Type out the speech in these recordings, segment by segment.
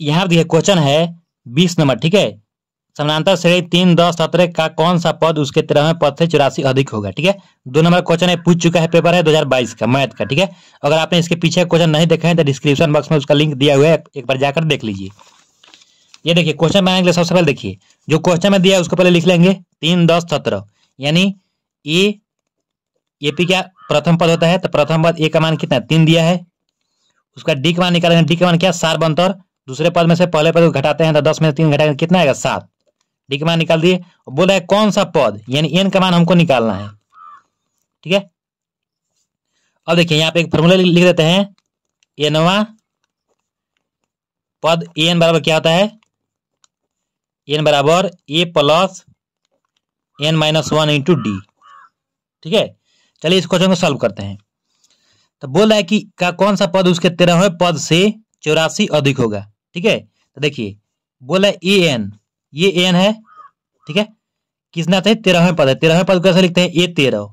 यहाँ देखिए क्वेश्चन है बीस नंबर ठीक है समानांतर श्रेणी तीन दस सत्रह का कौन सा पद उसके तेरहवें पद से चौरासी अधिक होगा ठीक है दो नंबर क्वेश्चन है पूछ चुका है पेपर है 2022 का मैथ का ठीक है अगर आपने इसके पीछे क्वेश्चन नहीं देखा है तो डिस्क्रिप्शन बॉक्स में उसका लिंक दिया हुआ है एक बार जाकर देख लीजिए ये देखिए क्वेश्चन बनाने के लिए सबसे पहले देखिए जो क्वेश्चन में दिया है उसको पहले लिख लेंगे तीन दस सत्रह यानी ए ए पी क्या प्रथम पद होता है तो प्रथम पद ए का मान कितना है तीन दिया है उसका डी का मान निकालेंगे डी का मान क्या सार्वंतर दूसरे पद में से पहले पद को घटाते हैं तो दस में से तीन घटाएंगे कितना आएगा सात डी के मान निकाल दिए बोला है कौन सा पद यानी एन का मान हमको निकालना है ठीक है अब देखिए यहाँ पे एक फॉर्मूला लिख देते हैं एनवा पद एन बराबर क्या होता है एन बराबर A plus N minus one into D ठीक है चलिए इस क्वेश्चन को सॉल्व करते हैं तो बोल रहा है कि का कौन सा पद उसके तेरहवें पद से चौरासी अधिक होगा ठीक है तो देखिए बोला ए एन ये एन है ठीक है किसने आता है तेरहवें पद है तेरहवें पद कैसे लिखते हैं ए तेरह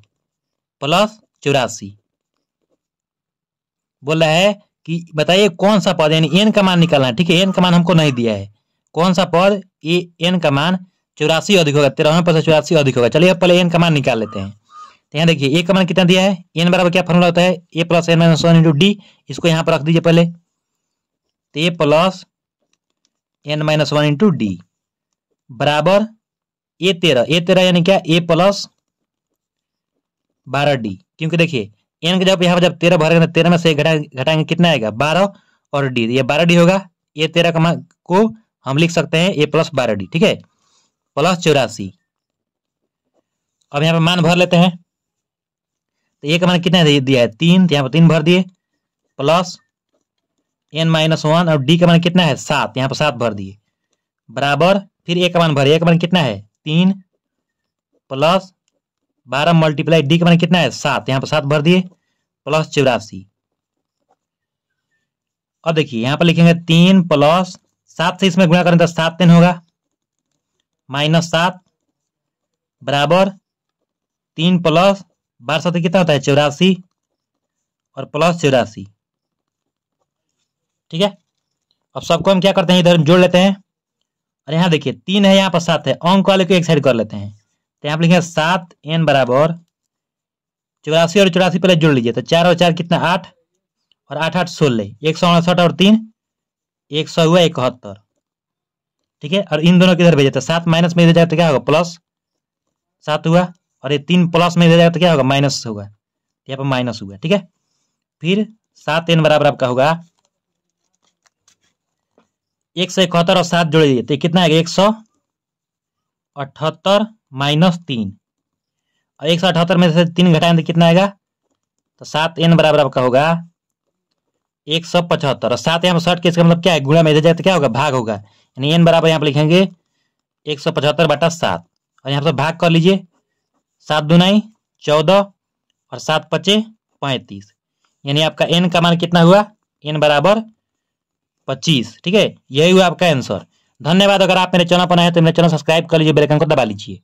प्लस चौरासी बोला है कि बताइए कौन सा पद यानी एन का मान निकालना है ठीक है एन का मान हमको नहीं दिया है कौन सा पद ए एन का मान चौरासी अधिक होगा तेरहवें पद से चौरासी अधिक होगा चलिए पहले एन का मान निकाल लेते हैं तो यहाँ देखिए ए का मान कितना दिया है एन बराबर क्या फॉर्मूला होता है A plus N minus one into D इसको यहाँ पर रख दीजिए पहले तो A plus N minus one into D बराबर ए तेरह ए तेरह यानी क्या ए प्लस बारह डी क्योंकि देखिए एन का जब यहाँ पर जब तेरह भरेंगे तो तेरह में से घटा घटाएंगे कितना आएगा बारह और डी ये बारह डी होगा ए तेरह का को हम लिख सकते हैं ए प्लस बारह डी ठीक है प्लस चौरासी अब यहाँ पे मान भर लेते हैं तो ए का मान कितना दिया है तीन तो यहाँ पर तीन भर दिए प्लस एन माइनस वन और डी का मान कितना है सात यहाँ पर सात भर दिए बराबर फिर ए का मान भरे ए का मान कितना है तीन प्लस बारह मल्टीप्लाई डी का मान कितना है सात यहाँ पर सात भर दिए प्लस चौरासी और देखिए यहाँ पर लिखेंगे तीन प्लस सात से इसमें गुणा करें तो सात तीन होगा माइनस सात बराबर तीन प्लस बारह सौ कितना होता है चौरासी और प्लस चौरासी ठीक है अब सबको हम क्या करते हैं इधर जोड़ लेते हैं और यहाँ देखिए तीन है यहाँ पर सात है अंक वाले को एक साइड कर लेते हैं तो यहाँ पर लिखे सात एन बराबर चौरासी और चौरासी पहले जोड़ लीजिए तो चार और चार कितना आठ और आठ आठ सोलह एक सौ उनसठ और तीन एक सौ हुआ इकहत्तर ठीक है और इन दोनों किधर भेजे तो सात माइनस में इधर जाएगा तो क्या होगा प्लस सात हुआ और ये तीन प्लस में इधर जाएगा तो क्या होगा माइनस होगा तो यहाँ पर माइनस हुआ ठीक है फिर सात एन बराबर आपका होगा एक सौ इकहत्तर और सात जोड़ दिए तो कितना आएगा एक सौ अठहत्तर माइनस तीन और एक सौ अठहत्तर में से तीन घटाएं तो कितना आएगा तो सात एन बराबर आपका होगा एक सौ पचहत्तर और सात यहाँ पर के इसका मतलब क्या है गुणा में जाए तो क्या होगा भाग होगा यानी एन बराबर यहाँ पर लिखेंगे एक सौ पचहत्तर बटा सात और यहाँ पर भाग कर लीजिए सात दुनाई चौदह और सात पचे पैंतीस यानी आपका एन का मान कितना हुआ एन बराबर पच्चीस ठीक है यही हुआ आपका आंसर धन्यवाद अगर आप मेरे चैनल पर हैं तो मेरे चैनल सब्सक्राइब कर लीजिए बेलकन को दबा लीजिए